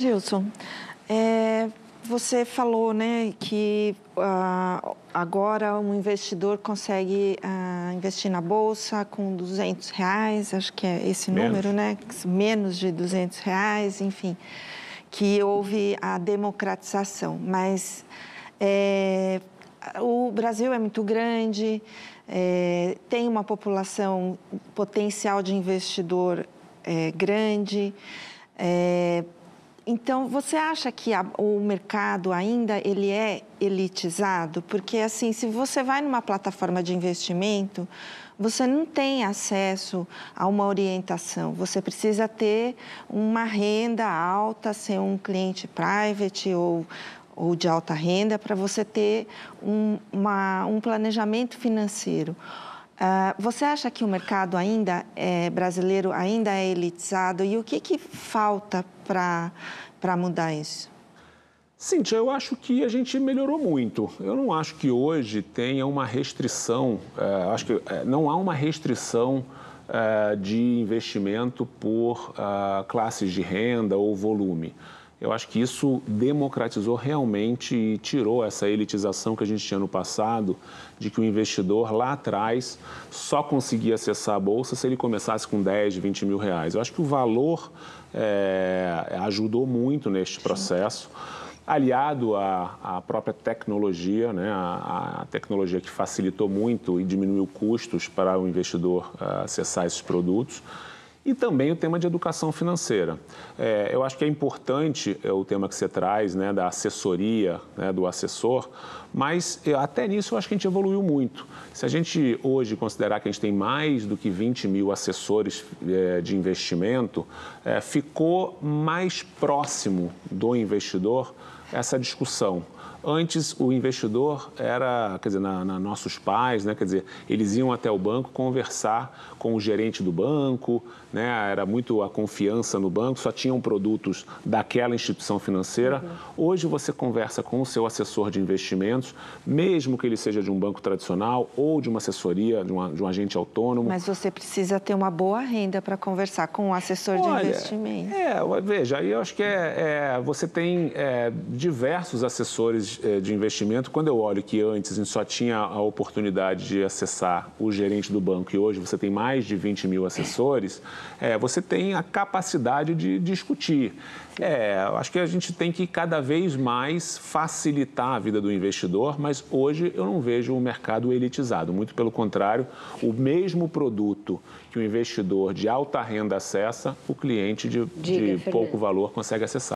Gilson, é, você falou né, que ah, agora um investidor consegue ah, investir na Bolsa com 200 reais, acho que é esse Menos. número, né? Menos de 200 reais, enfim, que houve a democratização. Mas é, o Brasil é muito grande, é, tem uma população potencial de investidor é, grande. É, então, você acha que a, o mercado ainda ele é elitizado? Porque assim, se você vai numa plataforma de investimento, você não tem acesso a uma orientação. Você precisa ter uma renda alta, ser um cliente private ou ou de alta renda para você ter um, uma, um planejamento financeiro. Uh, você acha que o mercado ainda é, brasileiro ainda é elitizado e o que, que falta para mudar isso? Cíntia, eu acho que a gente melhorou muito. Eu não acho que hoje tenha uma restrição, eh, acho que eh, não há uma restrição eh, de investimento por ah, classes de renda ou volume. Eu acho que isso democratizou realmente e tirou essa elitização que a gente tinha no passado, de que o investidor lá atrás só conseguia acessar a bolsa se ele começasse com 10, 20 mil reais. Eu acho que o valor é, ajudou muito neste processo. Aliado à, à própria tecnologia, né? a, a, tecnologia que facilitou muito e diminuiu custos para o investidor eh, acessar esses produtos e também o tema de educação financeira. É, eu acho que é importante é, o tema que você traz, né, da assessoria, né, do assessor, mas eu, é, até nisso eu acho que a gente evoluiu muito. Se a gente hoje considerar que a gente tem mais do que 20 mil assessores é, de investimento, é, ficou mais próximo do investidor essa discussão. Antes, o investidor era, quer dizer, na, na, nossos pais, né? Quer dizer, eles iam até o banco conversar com o gerente do banco, né? Era muito a confiança no banco, só tinham produtos daquela instituição financeira. Uhum. Hoje você conversa com o seu assessor de investimentos, mesmo que ele seja de um banco tradicional ou de uma assessoria, de, uma, de um agente autônomo. Mas você precisa ter uma boa renda para conversar com o um assessor Olha, de investimentos? É, veja, aí eu acho que é, é você tem é, diversos assessores eh, de investimento, quando eu olho que antes a gente só tinha a oportunidade de acessar o gerente do banco e hoje você tem mais de 20 mil assessores, é, você tem a capacidade de discutir. É, acho que a gente tem que cada vez mais facilitar a vida do investidor, mas hoje eu não vejo o mercado elitizado. Muito pelo contrário, o mesmo produto que o investidor de alta renda acessa, o cliente de, de pouco valor consegue acessar.